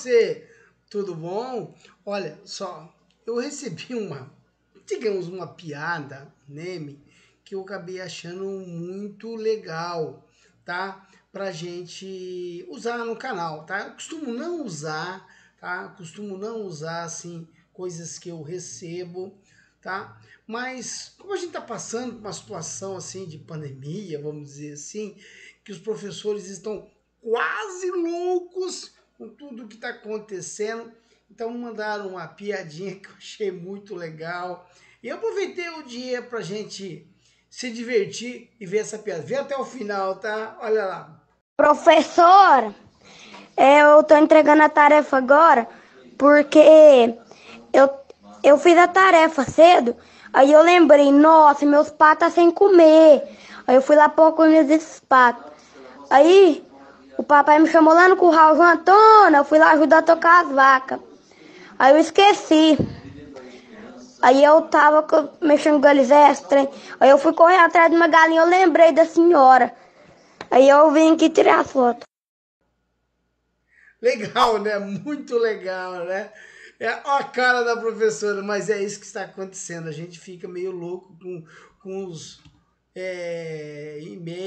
você? Tudo bom? Olha só, eu recebi uma, digamos, uma piada, meme, que eu acabei achando muito legal, tá? Pra gente usar no canal, tá? Eu costumo não usar, tá? Eu costumo não usar, assim, coisas que eu recebo, tá? Mas como a gente está passando por uma situação assim de pandemia, vamos dizer assim, que os professores estão quase loucos com tudo que está acontecendo. Então mandaram uma piadinha que eu achei muito legal. E eu aproveitei o dia para gente se divertir e ver essa piada. Vê até o final, tá? Olha lá. Professor, eu tô entregando a tarefa agora porque eu, eu fiz a tarefa cedo. Aí eu lembrei, nossa, meus patos tá sem comer. Aí eu fui lá pôr comida desses patos. Aí o papai me chamou lá no curral, João Antônio, eu fui lá ajudar a tocar as vacas. Aí eu esqueci. Aí eu tava mexendo com galinhas extra. Aí eu fui correr atrás de uma galinha, eu lembrei da senhora. Aí eu vim aqui tirar a foto. Legal, né? Muito legal, né? É a cara da professora, mas é isso que está acontecendo. A gente fica meio louco com, com os é, e-mails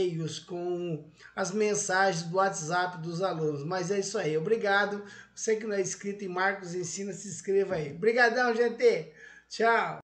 com as mensagens do WhatsApp dos alunos. Mas é isso aí. Obrigado. Você que não é inscrito em Marcos Ensina, se inscreva aí. Obrigadão, gente. Tchau.